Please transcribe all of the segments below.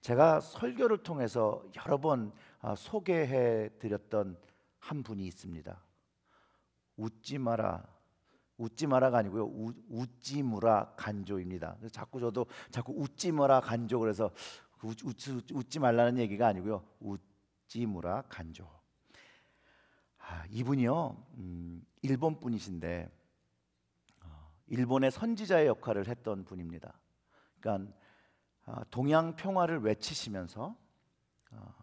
제가 설교를 통해서 여러 번 아, 소개해 드렸던 한 분이 있습니다. 웃지 마라. 웃지 마라가 아니고요. 우, 웃지 무라 간조입니다. 자꾸 저도 자꾸 웃지 마라 간조 그래서 웃, 웃, 웃지 말라는 얘기가 아니고요. 웃지 무라 간조. 아, 이분이요. 음, 일본 분이신데 어, 일본의 선지자의 역할을 했던 분입니다. 그러니까 어, 동양 평화를 외치시면서 어,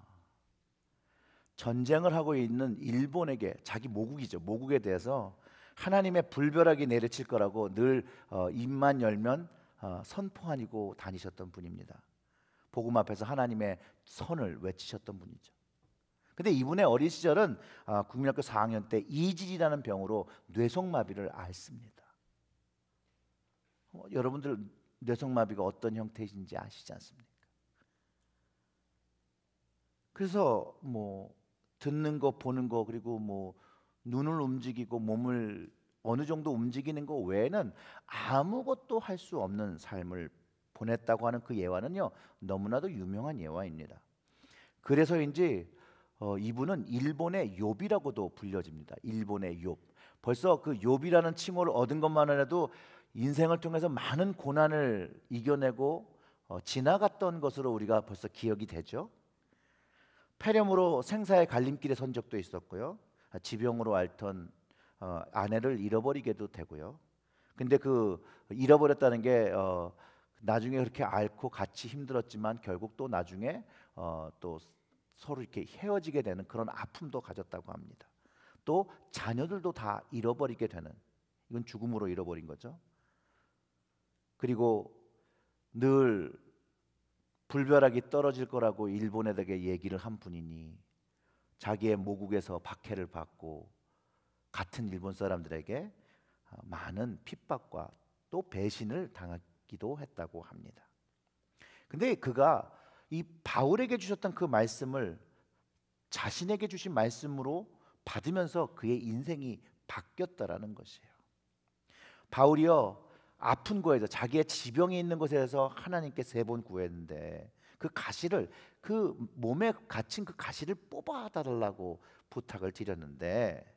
전쟁을 하고 있는 일본에게 자기 모국이죠 모국에 대해서 하나님의 불벼락이 내려칠 거라고 늘 어, 입만 열면 선포하니고 다니셨던 분입니다. 복음 앞에서 하나님의 선을 외치셨던 분이죠. 근데 이분의 어린 시절은 아, 국민학교 4학년 때 이질이라는 병으로 뇌속마비를 앓습니다. 여러분들 뇌성마비가 어떤 형태인지 아시지 않습니까? 그래서 뭐 듣는 거 보는 거 그리고 뭐 눈을 움직이고 몸을 어느 정도 움직이는 거 외에는 아무것도 할 수 없는 삶을 보냈다고 하는 그 예화는요 너무나도 유명한 예화입니다. 그래서인지 어, 이분은 일본의 욥이라고도 불려집니다. 일본의 욥. 벌써 그 욥이라는 칭호를 얻은 것만으로도 인생을 통해서 많은 고난을 이겨내고 어, 지나갔던 것으로 우리가 벌써 기억이 되죠. 폐렴으로 생사의 갈림길에 선 적도 있었고요. 아, 지병으로 앓던 어, 아내를 잃어버리게도 되고요. 근데 그 잃어버렸다는 게 어, 나중에 그렇게 앓고 같이 힘들었지만 결국 또 나중에 어, 또 서로 이렇게 헤어지게 되는 그런 아픔도 가졌다고 합니다. 또 자녀들도 다 잃어버리게 되는 이건 죽음으로 잃어버린 거죠. 그리고 늘 불벼락이 떨어질 거라고 일본에게 얘기를 한 분이니 자기의 모국에서 박해를 받고 같은 일본 사람들에게 많은 핍박과 또 배신을 당하기도 했다고 합니다. 근데 그가 이 바울에게 주셨던 그 말씀을 자신에게 주신 말씀으로 받으면서 그의 인생이 바뀌었다라는 것이에요. 바울이요 아픈 거에서 자기의 지병이 있는 것에서 하나님께 세 번 구했는데 그 가시를 그 몸에 갇힌 그 가시를 뽑아 달라고 부탁을 드렸는데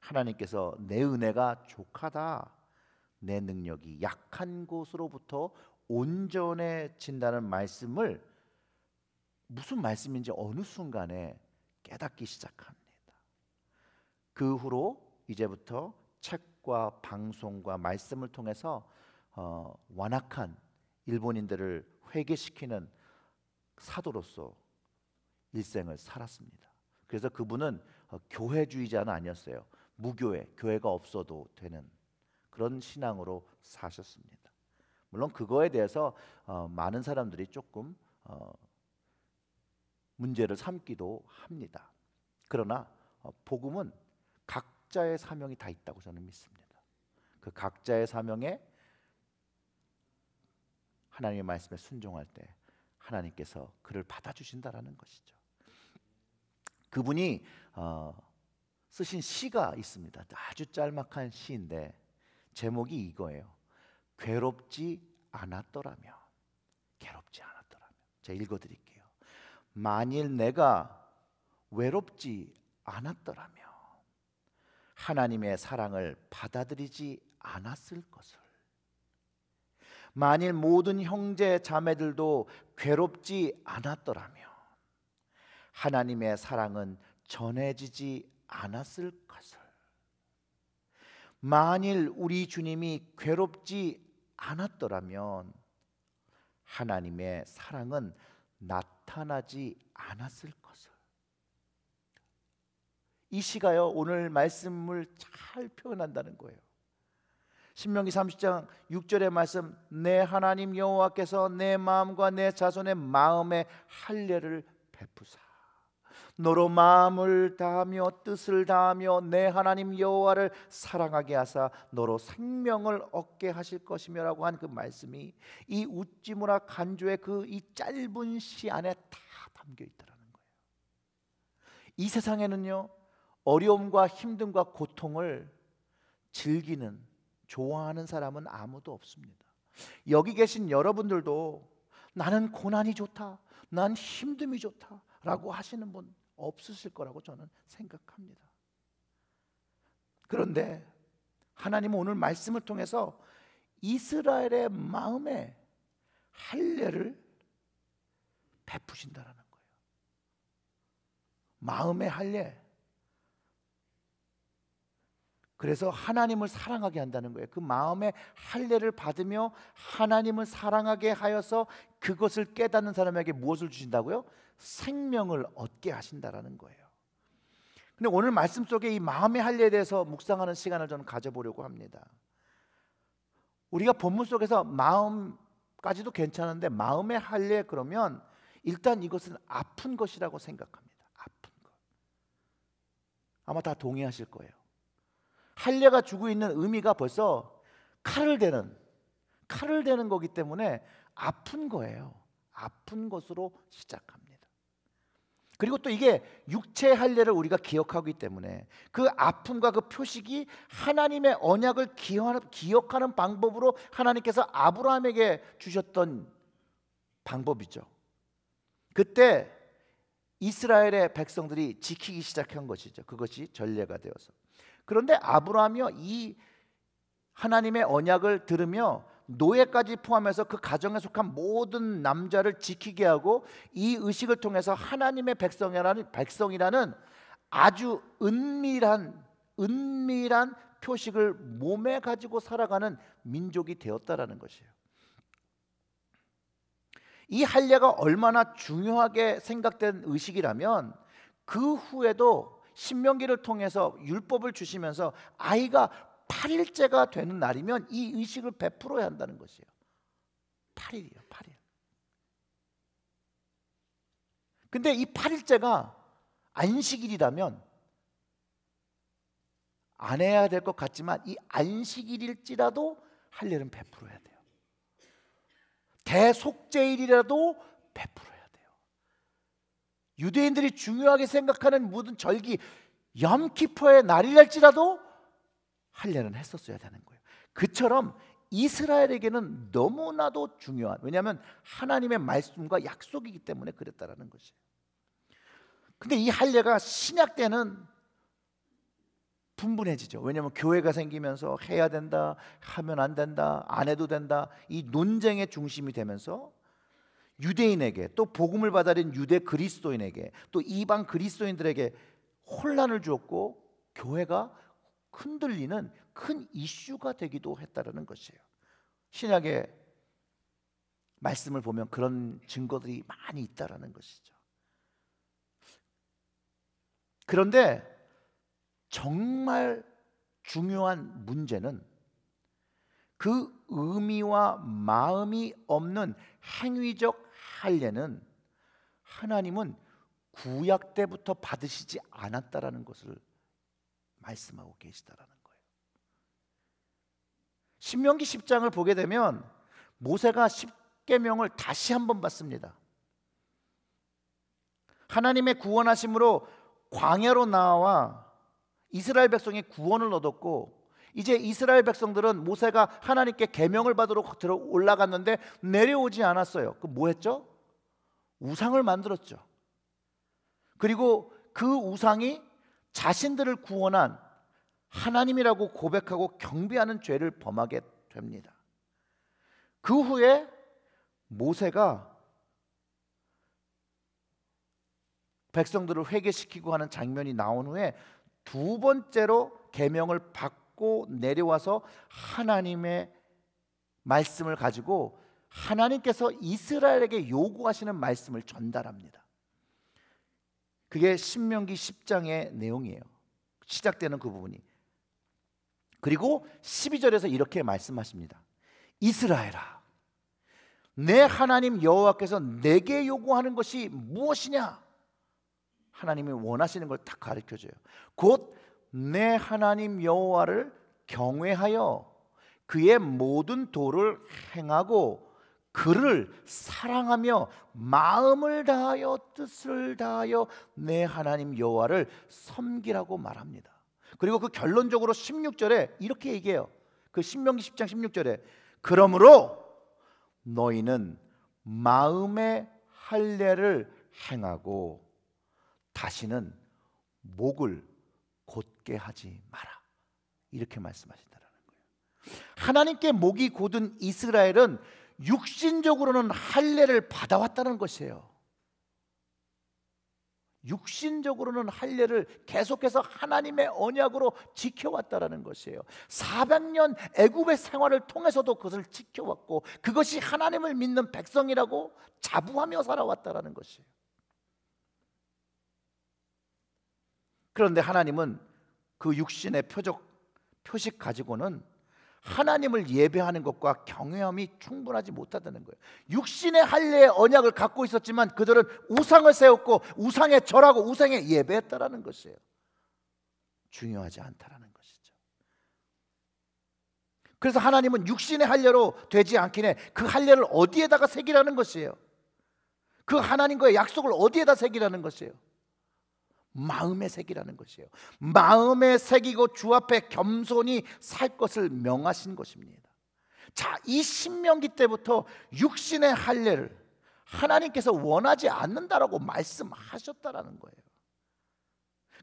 하나님께서 내 은혜가 족하다 내 능력이 약한 곳으로부터 온전해진다는 말씀을 무슨 말씀인지 어느 순간에 깨닫기 시작합니다. 그 후로 이제부터 책 책과 방송과 말씀을 통해서 어, 완악한 일본인들을 회개시키는 사도로서 일생을 살았습니다. 그래서 그분은 어, 교회주의자는 아니었어요. 무교회, 교회가 없어도 되는 그런 신앙으로 사셨습니다. 물론 그거에 대해서 어, 많은 사람들이 조금 어, 문제를 삼기도 합니다. 그러나 어, 복음은 각자의 사명이 다 있다고 저는 믿습니다. 그 각자의 사명에 하나님의 말씀에 순종할 때 하나님께서 그를 받아주신다라는 것이죠. 그분이 어, 쓰신 시가 있습니다. 아주 짤막한 시인데 제목이 이거예요. 괴롭지 않았더라면 괴롭지 않았더라면 제가 읽어드릴게요. 만일 내가 외롭지 않았더라면 하나님의 사랑을 받아들이지 않았을 것을 만일 모든 형제 자매들도 괴롭지 않았더라면 하나님의 사랑은 전해지지 않았을 것을 만일 우리 주님이 괴롭지 않았더라면 하나님의 사랑은 나타나지 않았을 것을 이 시가요 오늘 말씀을 잘 표현한다는 거예요. 신명기 30장 6절의 말씀 내 하나님 여호와께서 내 마음과 내 자손의 마음에 할례를 베푸사 너로 마음을 다하며 뜻을 다하며 내 하나님 여호와를 사랑하게 하사 너로 생명을 얻게 하실 것이며라고 한 그 말씀이 이 웃지무라 간조의 그 이 짧은 시 안에 다 담겨 있다라는 거예요. 이 세상에는요 어려움과 힘듦과 고통을 즐기는 좋아하는 사람은 아무도 없습니다. 여기 계신 여러분들도 나는 고난이 좋다. 난 힘듦이 좋다라고 하시는 분 없으실 거라고 저는 생각합니다. 그런데 하나님은 오늘 말씀을 통해서 이스라엘의 마음에 할례를 베푸신다라는 거예요. 마음의 할례. 그래서 하나님을 사랑하게 한다는 거예요. 그 마음의 할례를 받으며 하나님을 사랑하게 하여서 그것을 깨닫는 사람에게 무엇을 주신다고요? 생명을 얻게 하신다라는 거예요. 근데 오늘 말씀 속에 이 마음의 할례에 대해서 묵상하는 시간을 저는 가져보려고 합니다. 우리가 본문 속에서 마음까지도 괜찮은데 마음의 할례 그러면 일단 이것은 아픈 것이라고 생각합니다. 아픈 것. 아마 다 동의하실 거예요. 할례가 주고 있는 의미가 벌써 칼을 대는 칼을 대는 거기 때문에 아픈 거예요. 아픈 것으로 시작합니다. 그리고 또 이게 육체 할례를 우리가 기억하기 때문에 그 아픔과 그 표식이 하나님의 언약을 기억하는 방법으로 하나님께서 아브라함에게 주셨던 방법이죠. 그때 이스라엘의 백성들이 지키기 시작한 것이죠. 그것이 전례가 되어서. 그런데 아브라함이요 이 하나님의 언약을 들으며 노예까지 포함해서 그 가정에 속한 모든 남자를 지키게 하고 이 의식을 통해서 하나님의 백성이라는 백성이라는 아주 은밀한 은밀한 표식을 몸에 가지고 살아가는 민족이 되었다라는 것이에요. 이 할례가 얼마나 중요하게 생각된 의식이라면 그 후에도 신명기를 통해서 율법을 주시면서 아이가 8일째가 되는 날이면 이 의식을 베풀어야 한다는 것이에요. 8일이요, 8일. 근데 이 8일째가 안식일이라면 안 해야 될 것 같지만 이 안식일일지라도 할 일은 베풀어야 돼요. 대속제일이라도 베풀어야 돼요. 유대인들이 중요하게 생각하는 모든 절기 염키퍼의 날이랄지라도 할례는 했었어야 되는 거예요. 그처럼 이스라엘에게는 너무나도 중요한 왜냐하면 하나님의 말씀과 약속이기 때문에 그랬다라는 것이에요. 근데 이 할례가 신약 때는 분분해지죠. 왜냐하면 교회가 생기면서 해야 된다, 하면 안 된다, 안 해도 된다 이 논쟁의 중심이 되면서 유대인에게 또 복음을 받아들인 유대 그리스도인에게 또 이방 그리스도인들에게 혼란을 주었고 교회가 흔들리는 큰 이슈가 되기도 했다라는 것이에요. 신약의 말씀을 보면 그런 증거들이 많이 있다라는 것이죠. 그런데 정말 중요한 문제는 그 의미와 마음이 없는 행위적 할례는 하나님은 구약 때부터 받으시지 않았다라는 것을 말씀하고 계시다라는 거예요. 신명기 10장을 보게 되면 모세가 10계명을 다시 한 번 받습니다. 하나님의 구원하심으로 광야로 나와 이스라엘 백성의 구원을 얻었고 이제 이스라엘 백성들은 모세가 하나님께 계명을 받으러 들어 올라갔는데 내려오지 않았어요. 그뭐 했죠? 우상을 만들었죠. 그리고 그 우상이 자신들을 구원한 하나님이라고 고백하고 경비하는 죄를 범하게 됩니다. 그 후에 모세가 백성들을 회개시키고 하는 장면이 나온 후에 두 번째로 계명을 받고 받고 내려와서 하나님의 말씀을 가지고 하나님께서 이스라엘에게 요구하시는 말씀을 전달합니다. 그게 신명기 10장의 내용이에요. 시작되는 그 부분이. 그리고 12절에서 이렇게 말씀하십니다. 이스라엘아 내 하나님 여호와께서 내게 요구하는 것이 무엇이냐? 하나님이 원하시는 걸다 가르쳐 줘요. 곧내 하나님 여호와를 경외하여 그의 모든 도를 행하고 그를 사랑하며 마음을 다하여 뜻을 다하여 내 하나님 여호와를 섬기라고 말합니다. 그리고 그 결론적으로 16절에 이렇게 얘기해요. 그 신명기 10장 16절에 그러므로 너희는 마음의 할례를 행하고 다시는 목을 굽게 하지 마라. 이렇게 말씀하신다라는 거예요. 하나님께 목이 곧은 이스라엘은 육신적으로는 할례를 받아왔다는 것이에요. 육신적으로는 할례를 계속해서 하나님의 언약으로 지켜왔다라는 것이에요. 400년 애굽의 생활을 통해서도 그것을 지켜왔고 그것이 하나님을 믿는 백성이라고 자부하며 살아왔다라는 것이에요. 그런데 하나님은 그 육신의 표적 표식 가지고는 하나님을 예배하는 것과 경외함이 충분하지 못하다는 거예요. 육신의 할례의 언약을 갖고 있었지만 그들은 우상을 세웠고 우상에 절하고 우상에 예배했다라는 것이에요. 중요하지 않다라는 것이죠. 그래서 하나님은 육신의 할례로 되지 않긴 해. 그 할례를 어디에다가 새기라는 것이에요. 그 하나님과의 약속을 어디에다 새기라는 것이에요. 마음의 색이라는 것이에요. 마음의 색이고 주 앞에 겸손히 살 것을 명하신 것입니다. 자, 이 신명기 때부터 육신의 할례를 하나님께서 원하지 않는다라고 말씀하셨다라는 거예요.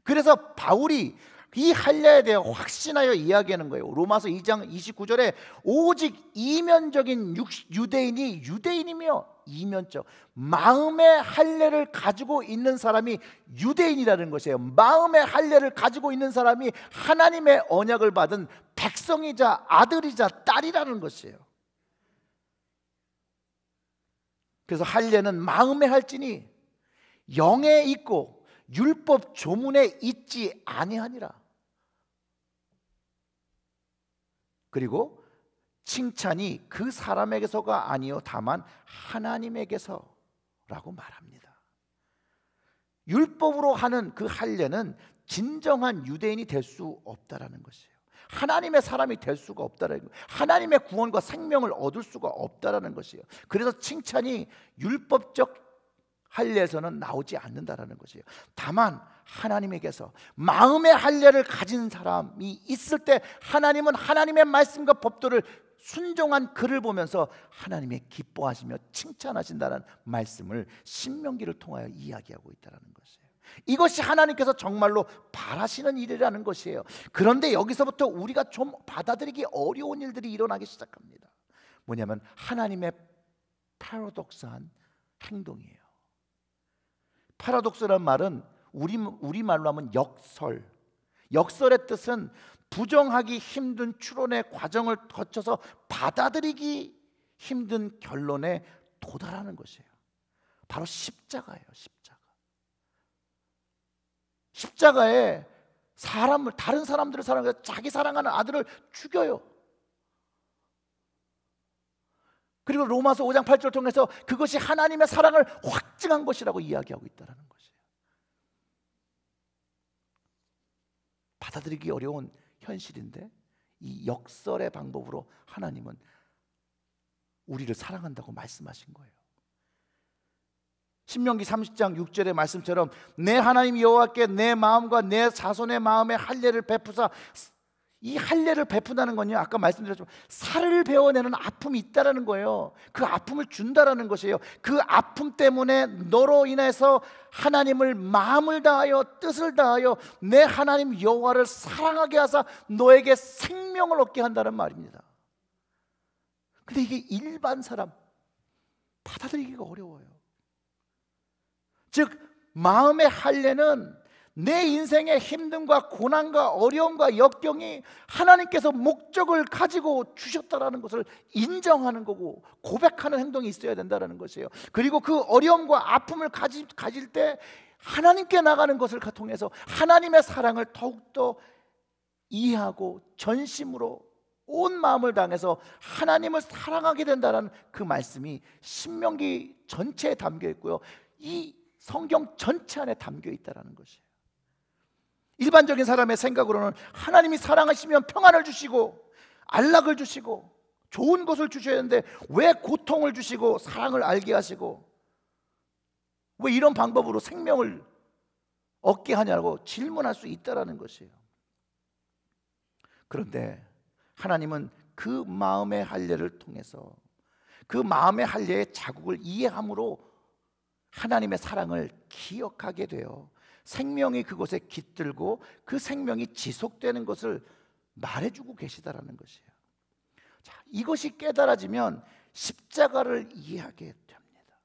그래서 바울이 이 할례에 대해 확신하여 이야기하는 거예요. 로마서 2장 29절에 오직 이면적인 유대인이 유대인이며 이면적 마음의 할례를 가지고 있는 사람이 유대인이라는 것이에요. 마음의 할례를 가지고 있는 사람이 하나님의 언약을 받은 백성이자 아들이자 딸이라는 것이에요. 그래서 할례는 마음에 할지니 영에 있고 율법 조문에 있지 아니하니라. 그리고 칭찬이 그 사람에게서가 아니요 다만 하나님에게서라고 말합니다. 율법으로 하는 그 할례는 진정한 유대인이 될 수 없다라는 것이에요. 하나님의 사람이 될 수가 없다라는 거예요. 하나님의 구원과 생명을 얻을 수가 없다라는 것이에요. 그래서 칭찬이 율법적 할례에서는 나오지 않는다라는 것이에요. 다만 하나님에게서 마음의 할례를 가진 사람이 있을 때 하나님은 하나님의 말씀과 법도를 순종한 그를 보면서 하나님의 기뻐하시며 칭찬하신다는 말씀을 신명기를 통하여 이야기하고 있다는 것이에요. 이것이 하나님께서 정말로 바라시는 일이라는 것이에요. 그런데 여기서부터 우리가 좀 받아들이기 어려운 일들이 일어나기 시작합니다. 뭐냐면 하나님의 패러독스한 행동이에요. 파라독스란 말은 우리 우리 말로 하면 역설. 역설의 뜻은 부정하기 힘든 추론의 과정을 거쳐서 받아들이기 힘든 결론에 도달하는 것이에요. 바로 십자가예요, 십자가. 십자가에 사람을 다른 사람들을 사랑해서 자기 사랑하는 아들을 죽여요. 그리고 로마서 5장 8절 을 통해서 그것이 하나님의 사랑을 확증한 것이라고 이야기하고 있다는 것이. 에요 받아들이기 어려운 현실인데 이 역설의 방법으로 하나님은 우리를 사랑한다고 말씀하신 거예요. 신명기 30장 6절의 말씀처럼 내 하나님 여호와께 내 마음과 내 자손의 마음에 할례를 베푸사 이 할례를 베푼다는 건요. 아까 말씀드렸지만 살을 베어내는 아픔이 있다라는 거예요. 그 아픔을 준다라는 것이에요. 그 아픔 때문에 너로 인해서 하나님을 마음을 다하여 뜻을 다하여 내 하나님 여호와를 사랑하게 하사 너에게 생명을 얻게 한다는 말입니다. 근데 이게 일반 사람 받아들이기가 어려워요. 즉 마음의 할례는 내 인생의 힘든과 고난과 어려움과 역경이 하나님께서 목적을 가지고 주셨다라는 것을 인정하는 거고 고백하는 행동이 있어야 된다라는 것이에요. 그리고 그 어려움과 아픔을 가지, 가질 때 하나님께 나가는 것을 통해서 하나님의 사랑을 더욱더 이해하고 전심으로 온 마음을 당해서 하나님을 사랑하게 된다는 그 말씀이 신명기 전체에 담겨 있고요. 이 성경 전체 안에 담겨 있다라는 것이에요. 일반적인 사람의 생각으로는 하나님이 사랑하시면 평안을 주시고 안락을 주시고 좋은 것을 주셔야 하는데 왜 고통을 주시고 사랑을 알게 하시고 왜 이런 방법으로 생명을 얻게 하냐고 질문할 수 있다라는 것이에요. 그런데 하나님은 그 마음의 할례를 통해서 그 마음의 할례의 자국을 이해함으로 하나님의 사랑을 기억하게 돼요. 생명이 그곳에 깃들고 그 생명이 지속되는 것을 말해주고 계시다라는 것이에요. 자, 이것이 깨달아지면 십자가를 이해하게 됩니다.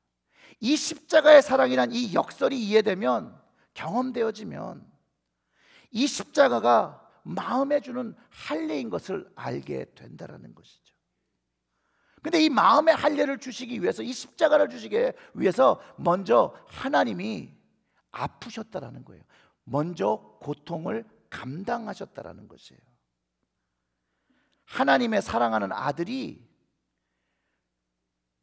이 십자가의 사랑이란 이 역설이 이해되면 경험되어지면 이 십자가가 마음에 주는 할례인 것을 알게 된다라는 것이죠. 근데 이 마음의 할례를 주시기 위해서 이 십자가를 주시기 위해서 먼저 하나님이 아프셨다라는 거예요. 먼저 고통을 감당하셨다라는 것이에요. 하나님의 사랑하는 아들이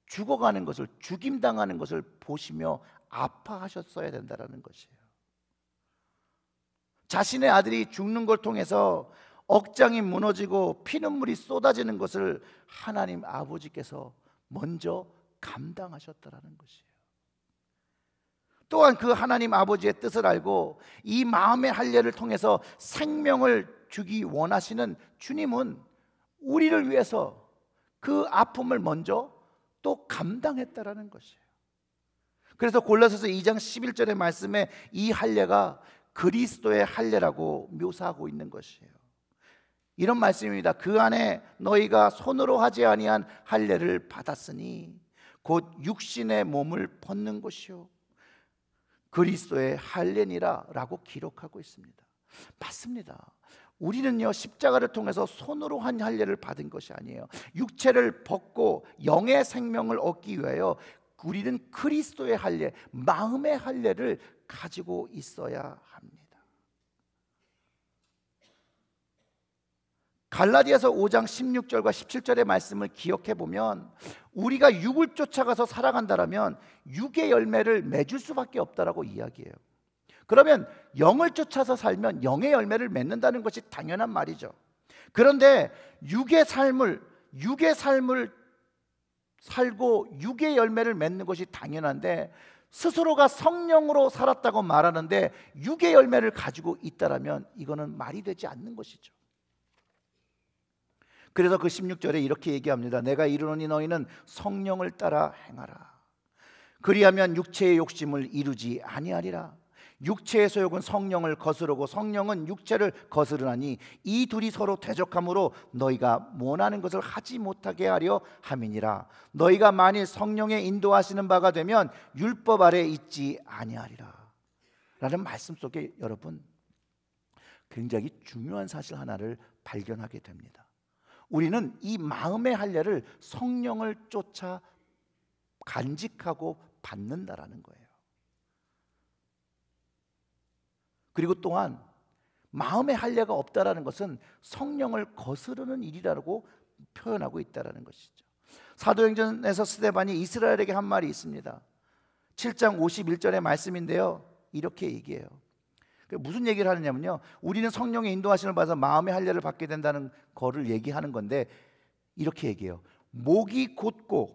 죽어가는 것을 죽임당하는 것을 보시며 아파하셨어야 된다라는 것이에요. 자신의 아들이 죽는 걸 통해서 억장이 무너지고 피눈물이 쏟아지는 것을 하나님 아버지께서 먼저 감당하셨다라는 것이에요. 또한 그 하나님 아버지의 뜻을 알고 이 마음의 할례를 통해서 생명을 주기 원하시는 주님은 우리를 위해서 그 아픔을 먼저 또 감당했다라는 것이에요. 그래서 골라서서 2장 11절의 말씀에 이 할례가 그리스도의 할례라고 묘사하고 있는 것이에요. 이런 말씀입니다. 그 안에 너희가 손으로 하지 아니한 할례를 받았으니 곧 육신의 몸을 벗는 것이요 그리스도의 할례니라라고 기록하고 있습니다. 맞습니다. 우리는요 십자가를 통해서 손으로 한 할례를 받은 것이 아니에요. 육체를 벗고 영의 생명을 얻기 위하여 우리는 그리스도의 할례, 마음의 할례를 가지고 있어야 합니다. 갈라디아서 5장 16절과 17절의 말씀을 기억해 보면 우리가 육을 쫓아가서 살아간다라면 육의 열매를 맺을 수밖에 없다라고 이야기해요. 그러면 영을 쫓아서 살면 영의 열매를 맺는다는 것이 당연한 말이죠. 그런데 육의 삶을 육의 삶을 살고 육의 열매를 맺는 것이 당연한데 스스로가 성령으로 살았다고 말하는데 육의 열매를 가지고 있다라면 이거는 말이 되지 않는 것이죠. 그래서 그 16절에 이렇게 얘기합니다. 내가 이르노니 너희는 성령을 따라 행하라. 그리하면 육체의 욕심을 이루지 아니하리라. 육체의 소욕은 성령을 거스르고 성령은 육체를 거스르나니 이 둘이 서로 대적함으로 너희가 원하는 것을 하지 못하게 하려 함이니라 너희가 만일 성령의 인도하시는 바가 되면 율법 아래 있지 아니하리라 라는 말씀 속에 여러분 굉장히 중요한 사실 하나를 발견하게 됩니다 우리는 이 마음의 할례를 성령을 쫓아 간직하고 받는다라는 거예요. 그리고 또한 마음의 할례가 없다라는 것은 성령을 거스르는 일이라고 표현하고 있다라는 것이죠. 사도행전에서 스데반이 이스라엘에게 한 말이 있습니다. 7장 51절의 말씀인데요. 이렇게 얘기해요. 그 무슨 얘기를 하느냐면요. 우리는 성령의 인도하심을 받아서 마음의 할례를 받게 된다는 거를 얘기하는 건데 이렇게 얘기해요. 목이 곧고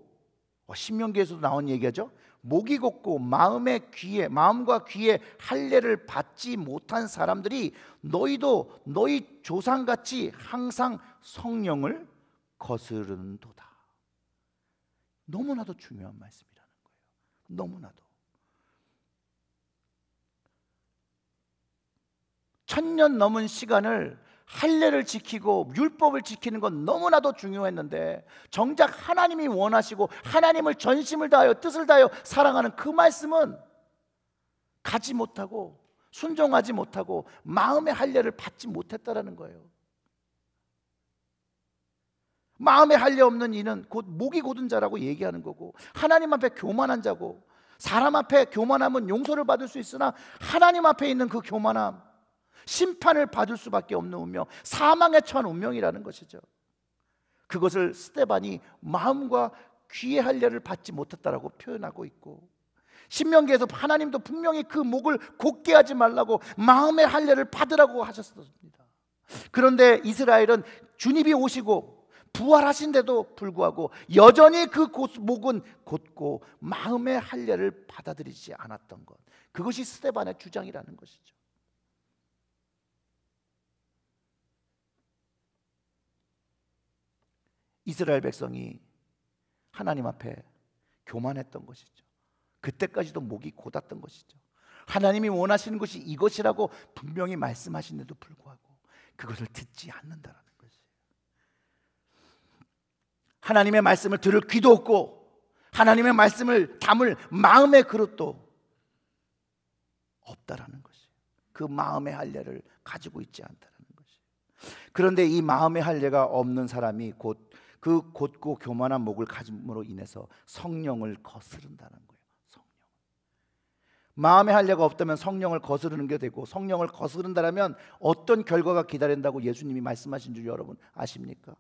어, 신명기에서도 나온 얘기죠. 목이 곧고 마음의 귀에 마음과 귀에 할례를 받지 못한 사람들이 너희도 너희 조상 같이 항상 성령을 거스른도다. 너무나도 중요한 말씀이라는 거예요. 너무나도 천년 넘은 시간을 할례를 지키고 율법을 지키는 건 너무나도 중요했는데 정작 하나님이 원하시고 하나님을 전심을 다하여 뜻을 다하여 사랑하는 그 말씀은 가지 못하고 순종하지 못하고 마음의 할례를 받지 못했다라는 거예요. 마음의 할례 없는 이는 곧 목이 고든 자라고 얘기하는 거고 하나님 앞에 교만한 자고 사람 앞에 교만함은 용서를 받을 수 있으나 하나님 앞에 있는 그 교만함 심판을 받을 수밖에 없는 운명, 사망에 처한 운명이라는 것이죠. 그것을 스테반이 마음과 귀의 할례를 받지 못했다라고 표현하고 있고 신명기에서 하나님도 분명히 그 목을 곱게 하지 말라고 마음의 할례를 받으라고 하셨습니다. 그런데 이스라엘은 주님이 오시고 부활하신데도 불구하고 여전히 그 목은 곧고 마음의 할례를 받아들이지 않았던 것. 그것이 스테반의 주장이라는 것이죠. 이스라엘 백성이 하나님 앞에 교만했던 것이죠. 그때까지도 목이 곧았던 것이죠. 하나님이 원하시는 것이 이것이라고 분명히 말씀하신데도 불구하고 그것을 듣지 않는다라는 것이에요. 하나님의 말씀을 들을 귀도 없고 하나님의 말씀을 담을 마음의 그릇도 없다라는 것이에요. 그 마음의 할례를 가지고 있지 않다라는 것이에요. 그런데 이 마음의 할례가 없는 사람이 곧그 곧고 교만한 목을 가짐으로 인해서 성령을 거스른다는 거예요. 성령. 마음에 할례가 없다면 성령을 거스르는 게 되고 성령을 거스른다면 어떤 결과가 기다린다고 예수님이 말씀하신 줄 여러분 아십니까?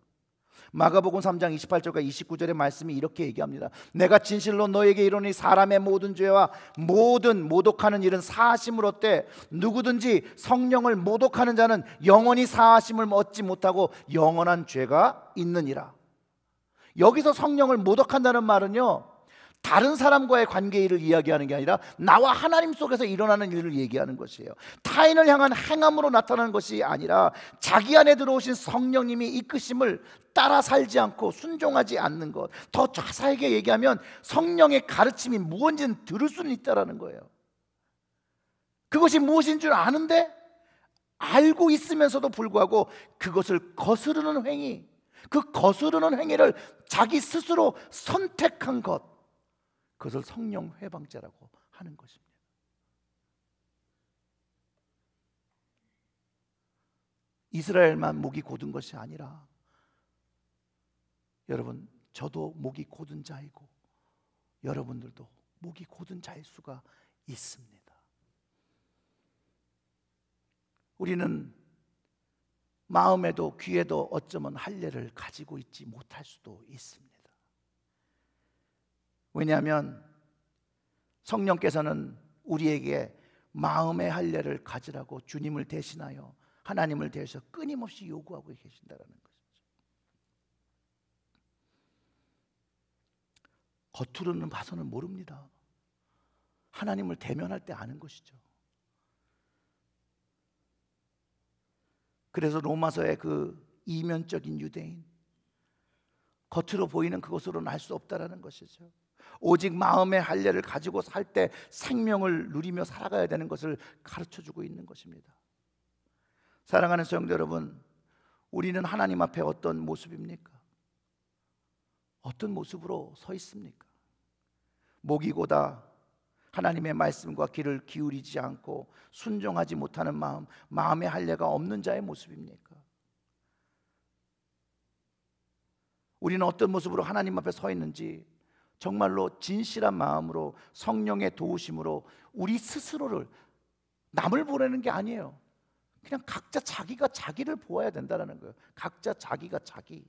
마가복음 3장 28절과 29절의 말씀이 이렇게 얘기합니다. 내가 진실로 너에게 이르니 사람의 모든 죄와 모든 모독하는 일은 사심을 얻되 누구든지 성령을 모독하는 자는 영원히 사심을 얻지 못하고 영원한 죄가 있느니라. 여기서 성령을 모독한다는 말은요. 다른 사람과의 관계 를 이야기하는 게 아니라 나와 하나님 속에서 일어나는 일을 얘기하는 것이에요. 타인을 향한 행함으로 나타나는 것이 아니라 자기 안에 들어오신 성령님이 이끄심을 따라 살지 않고 순종하지 않는 것. 더 자세하게 얘기하면 성령의 가르침이 무언지는 들을 수는 있다라는 거예요. 그것이 무엇인 줄 아는데 알고 있으면서도 불구하고 그것을 거스르는 행위. 그 거스르는 행위를 자기 스스로 선택한 것 그것을 성령 회방죄라고 하는 것입니다. 이스라엘만 목이 고든 것이 아니라 여러분 저도 목이 고든 자이고 여러분들도 목이 고든 자일 수가 있습니다. 우리는 마음에도 귀에도 어쩌면 할례를 가지고 있지 못할 수도 있습니다. 왜냐하면 성령께서는 우리에게 마음의 할례를 가지라고 주님을 대신하여 하나님을 대해서 끊임없이 요구하고 계신다라는 것이죠. 겉으로는 봐서는 모릅니다. 하나님을 대면할 때 아는 것이죠. 그래서 로마서의 그 이면적인 유대인 겉으로 보이는 그것으로는 알 수 없다라는 것이죠. 오직 마음의 할례를 가지고 살 때 생명을 누리며 살아가야 되는 것을 가르쳐 주고 있는 것입니다. 사랑하는 성도 여러분, 우리는 하나님 앞에 어떤 모습입니까? 어떤 모습으로 서 있습니까? 목이 고다 하나님의 말씀과 귀를 기울이지 않고 순종하지 못하는 마음, 마음의 할례가 없는 자의 모습입니까? 우리는 어떤 모습으로 하나님 앞에 서 있는지 정말로 진실한 마음으로 성령의 도우심으로 우리 스스로를 남을 보내는 게 아니에요. 그냥 각자 자기가 자기를 보아야 된다라는 거예요. 각자 자기가 자기.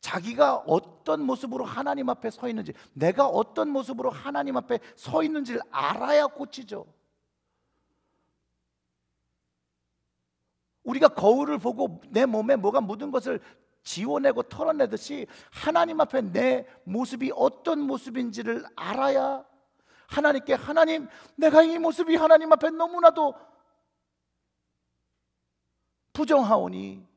자기가 어, 어떤 모습으로 하나님 앞에 서 있는지, 내가 어떤 모습으로 하나님 앞에 서 있는지를 알아야 고치죠. 우리가 거울을 보고 내 몸에 뭐가 묻은 것을 지워내고 털어내듯이 하나님 앞에 내 모습이 어떤 모습인지를 알아야 하나님께 하나님 내가 이 모습이 하나님 앞에 너무나도 부정하오니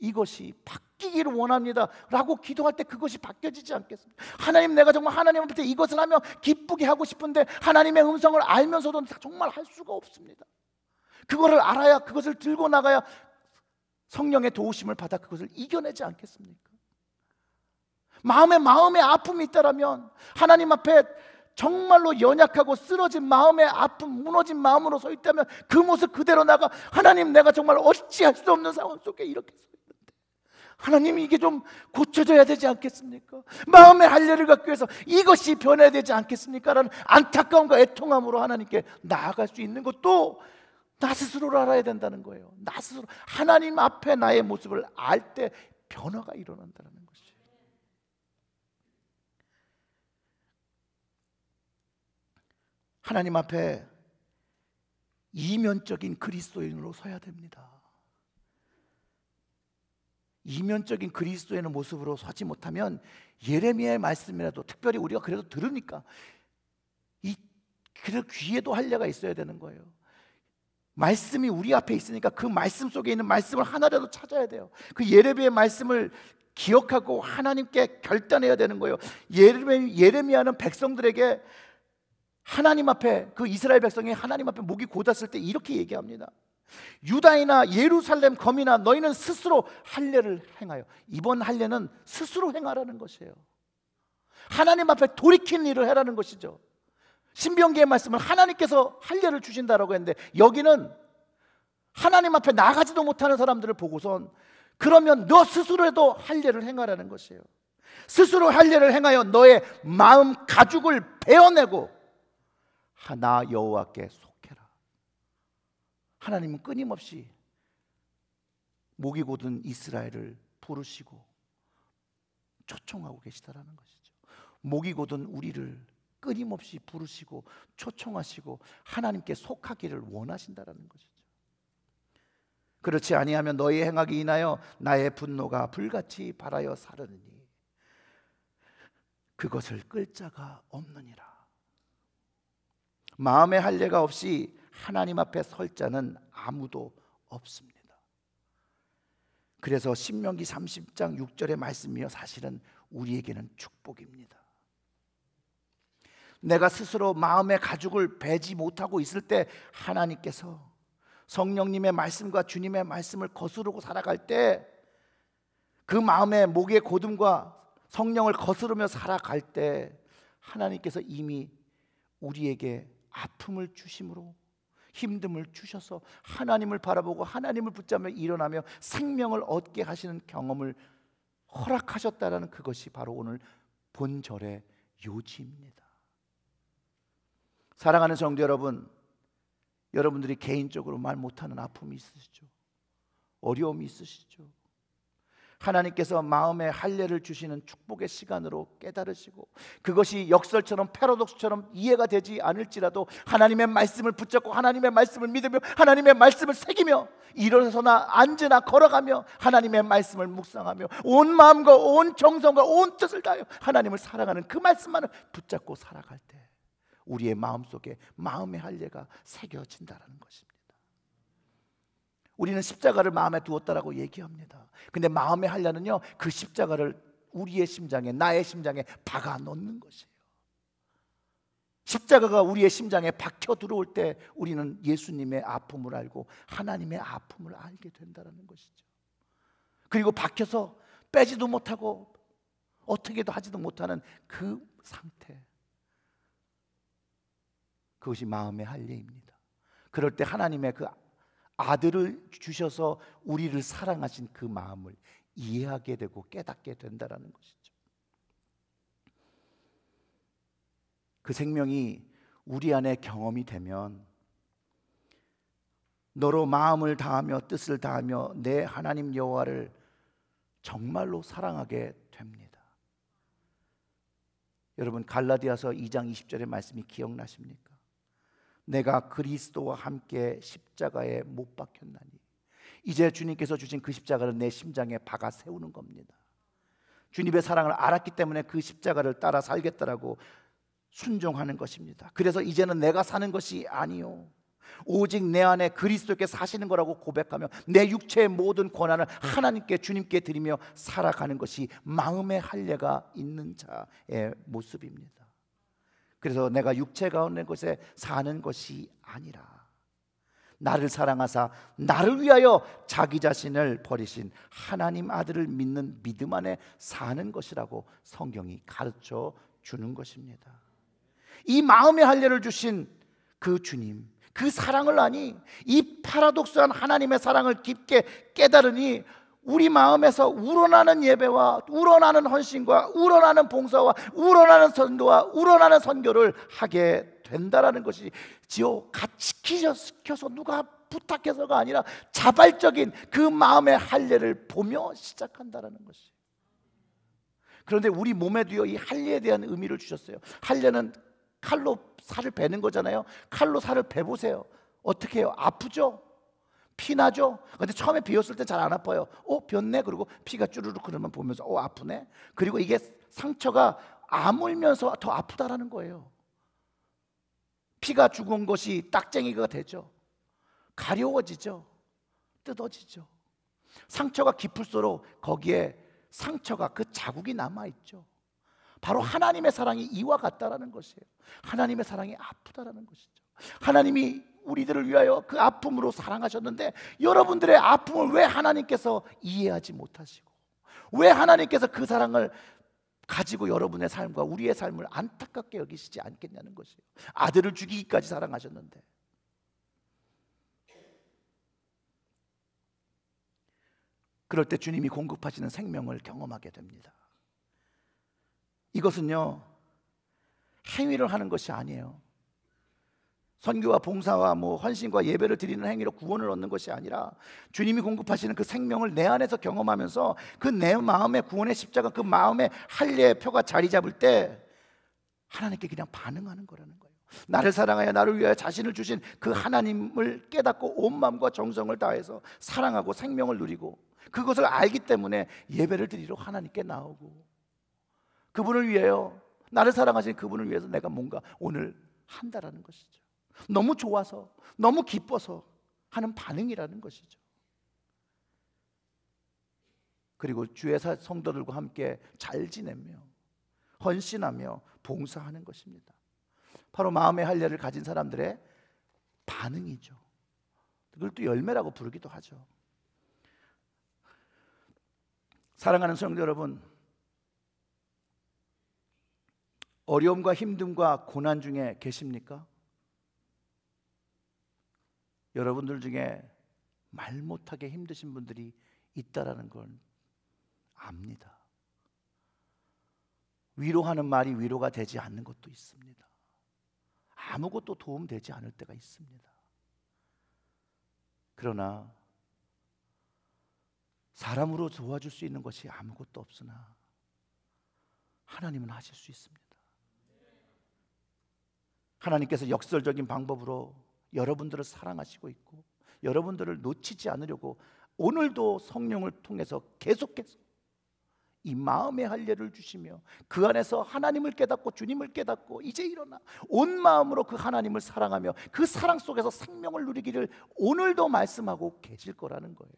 이것이 바뀌기를 원합니다. 라고 기도할 때 그것이 바뀌어지지 않겠습니까? 하나님 내가 정말 하나님 앞에 이것을 하며 기쁘게 하고 싶은데 하나님의 음성을 알면서도 정말 할 수가 없습니다. 그거를 알아야 그것을 들고 나가야 성령의 도우심을 받아 그것을 이겨내지 않겠습니까? 마음에 마음의 아픔이 있다라면 하나님 앞에 정말로 연약하고 쓰러진 마음의 아픔, 무너진 마음으로 서 있다면 그 모습 그대로 나가 하나님 내가 정말 어찌할 수 없는 상황 속에 이렇게 서 하나님 이게 좀 고쳐져야 되지 않겠습니까? 마음의 할례를 갖기 위해서 이것이 변해야 되지 않겠습니까? 라는 안타까움과 그 애통함으로 하나님께 나아갈 수 있는 것도 나 스스로를 알아야 된다는 거예요. 나 스스로 하나님 앞에 나의 모습을 알 때 변화가 일어난다는 것이. 하나님 앞에 이면적인 그리스도인으로 서야 됩니다. 이면적인 그리스도인의 모습으로 서지 못하면 예레미야의 말씀이라도 특별히 우리가 그래도 들으니까 이 그래 귀에도 할례가 있어야 되는 거예요. 말씀이 우리 앞에 있으니까 그 말씀 속에 있는 말씀을 하나라도 찾아야 돼요. 그 예레미야의 말씀을 기억하고 하나님께 결단해야 되는 거예요. 예레미, 예레미야는 백성들에게 하나님 앞에 그 이스라엘 백성이 하나님 앞에 목이 곧았을 때 이렇게 얘기합니다. 유다이나 예루살렘 검이나 너희는 스스로 할례를 행하여 이번 할례는 스스로 행하라는 것이에요. 하나님 앞에 돌이킨 일을 해라는 것이죠. 신병기의 말씀은 하나님께서 할례를 주신다라고 했는데 여기는 하나님 앞에 나가지도 못하는 사람들을 보고선 그러면 너스스로도 할례를 행하라는 것이에요. 스스로 할례를 행하여 너의 마음 가죽을 베어내고 하나 여호와께 하나님은 끊임없이 목이 고든 이스라엘을 부르시고 초청하고 계시다라는 것이죠. 목이 고든 우리를 끊임없이 부르시고 초청하시고 하나님께 속하기를 원하신다라는 것이죠. 그렇지 아니하면 너희 행악이 인하여 나의 분노가 불같이 발하여 사르니 그것을 끌 자가 없느니라. 마음의 할례가 없이 하나님 앞에 설 자는 아무도 없습니다. 그래서 신명기 30장 6절의 말씀이요 사실은 우리에게는 축복입니다. 내가 스스로 마음의 가죽을 베지 못하고 있을 때 하나님께서 성령님의 말씀과 주님의 말씀을 거스르고 살아갈 때 그 마음의 목의 고듬과 성령을 거스르며 살아갈 때 하나님께서 이미 우리에게 아픔을 주심으로 힘듦을 주셔서 하나님을 바라보고 하나님을 붙잡며 일어나며 생명을 얻게 하시는 경험을 허락하셨다라는 그것이 바로 오늘 본절의 요지입니다. 사랑하는 성도 여러분, 여러분들이 개인적으로 말 못하는 아픔이 있으시죠? 어려움이 있으시죠? 하나님께서 마음에 할례를 주시는 축복의 시간으로 깨달으시고 그것이 역설처럼 패러독스처럼 이해가 되지 않을지라도 하나님의 말씀을 붙잡고 하나님의 말씀을 믿으며 하나님의 말씀을 새기며 일어서나 앉으나 걸어가며 하나님의 말씀을 묵상하며 온 마음과 온 정성과 온 뜻을 다하여 하나님을 사랑하는 그 말씀만을 붙잡고 살아갈 때 우리의 마음속에 마음의 할례가 새겨진다는 것입니다. 우리는 십자가를 마음에 두었다라고 얘기합니다. 근데 마음에 하려는요, 그 십자가를 우리의 심장에, 나의 심장에 박아 놓는 것이에요. 십자가가 우리의 심장에 박혀 들어올 때 우리는 예수님의 아픔을 알고 하나님의 아픔을 알게 된다는 것이죠. 그리고 박혀서 빼지도 못하고 어떻게도 하지도 못하는 그 상태. 그것이 마음의 할례입니다. 그럴 때 하나님의 그 아들을 주셔서 우리를 사랑하신 그 마음을 이해하게 되고 깨닫게 된다라는 것이죠. 그 생명이 우리 안에 경험이 되면 너로 마음을 다하며 뜻을 다하며 내 하나님 여호와를 정말로 사랑하게 됩니다. 여러분 갈라디아서 2장 20절의 말씀이 기억나십니까? 내가 그리스도와 함께 십자가에 못 박혔나니 이제 주님께서 주신 그 십자가를 내 심장에 박아 세우는 겁니다. 주님의 사랑을 알았기 때문에 그 십자가를 따라 살겠다라고 순종하는 것입니다. 그래서 이제는 내가 사는 것이 아니요. 오직 내 안에 그리스도께 사시는 거라고 고백하며 내 육체의 모든 권한을 하나님께 주님께 드리며 살아가는 것이 마음의 할례가 있는 자의 모습입니다. 그래서 내가 육체 가운데 곳에 사는 것이 아니라 나를 사랑하사 나를 위하여 자기 자신을 버리신 하나님 아들을 믿는 믿음 안에 사는 것이라고 성경이 가르쳐 주는 것입니다. 이 마음의 할례를 주신 그 주님 그 사랑을 아니 이 파라독스한 하나님의 사랑을 깊게 깨달으니 우리 마음에서 우러나는 예배와 우러나는 헌신과 우러나는 봉사와 우러나는 선도와 우러나는 선교를 하게 된다라는 것이 지옥 같이 키셔서 누가 부탁해서가 아니라 자발적인 그 마음의 할례를 보며 시작한다라는 것이. 그런데 우리 몸에 도이 할례에 대한 의미를 주셨어요. 할례는 칼로 살을 베는 거잖아요. 칼로 살을 베 보세요. 어떻게 해요? 아프죠? 피나죠? 근데 처음에 비었을 때 잘 안 아파요. 어, 비네 그리고 피가 쭈르륵 흐르면 보면서 어, 아프네? 그리고 이게 상처가 아물면서 더 아프다라는 거예요. 피가 죽은 것이 딱쟁이가 되죠. 가려워지죠. 뜯어지죠. 상처가 깊을수록 거기에 상처가 그 자국이 남아 있죠. 바로 하나님의 사랑이 이와 같다라는 것이에요. 하나님의 사랑이 아프다라는 것이죠. 하나님이 우리들을 위하여 그 아픔으로 사랑하셨는데 여러분들의 아픔을 왜 하나님께서 이해하지 못하시고 왜 하나님께서 그 사랑을 가지고 여러분의 삶과 우리의 삶을 안타깝게 여기시지 않겠냐는 것이에요. 아들을 죽이기까지 사랑하셨는데 그럴 때 주님이 공급하시는 생명을 경험하게 됩니다. 이것은요 행위를 하는 것이 아니에요. 선교와 봉사와 뭐 헌신과 예배를 드리는 행위로 구원을 얻는 것이 아니라 주님이 공급하시는 그 생명을 내 안에서 경험하면서 그 내 마음의 구원의 십자가 그 마음의 할례의 표가 자리 잡을 때 하나님께 그냥 반응하는 거라는 거예요. 나를 사랑하여 나를 위하여 자신을 주신 그 하나님을 깨닫고 온 마음과 정성을 다해서 사랑하고 생명을 누리고 그것을 알기 때문에 예배를 드리러 하나님께 나오고 그분을 위하여 나를 사랑하신 그분을 위해서 내가 뭔가 오늘 한다라는 것이죠. 너무 좋아서, 너무 기뻐서 하는 반응이라는 것이죠. 그리고 주의사 성도들과 함께 잘 지내며 헌신하며 봉사하는 것입니다. 바로 마음의 할례를 가진 사람들의 반응이죠. 그걸 또 열매라고 부르기도 하죠. 사랑하는 성도 여러분, 어려움과 힘듦과 고난 중에 계십니까? 여러분들 중에 말 못하게 힘드신 분들이 있다라는 걸 압니다. 위로하는 말이 위로가 되지 않는 것도 있습니다. 아무것도 도움되지 않을 때가 있습니다. 그러나 사람으로 도와줄 수 있는 것이 아무것도 없으나 하나님은 하실 수 있습니다. 하나님께서 역설적인 방법으로 여러분들을 사랑하시고 있고 여러분들을 놓치지 않으려고 오늘도 성령을 통해서 계속해서 이 마음의 할례를 주시며 그 안에서 하나님을 깨닫고 주님을 깨닫고 이제 일어나 온 마음으로 그 하나님을 사랑하며 그 사랑 속에서 생명을 누리기를 오늘도 말씀하고 계실 거라는 거예요.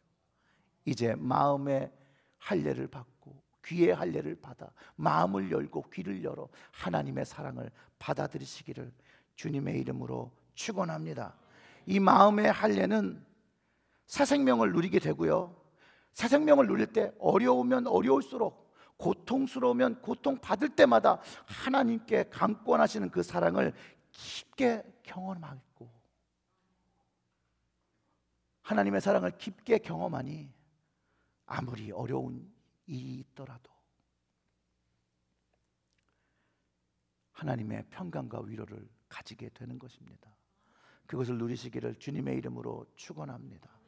이제 마음의 할례를 받고 귀의 할례를 받아 마음을 열고 귀를 열어 하나님의 사랑을 받아들이시기를 주님의 이름으로 축원합니다. 이 마음의 할례는 새 생명을 누리게 되고요. 새 생명을 누릴 때 어려우면 어려울수록 고통스러우면 고통 받을 때마다 하나님께 강권하시는 그 사랑을 깊게 경험하고 하나님의 사랑을 깊게 경험하니 아무리 어려운 일이 있더라도 하나님의 평강과 위로를 가지게 되는 것입니다. 그것을 누리시기를 주님의 이름으로 축원합니다.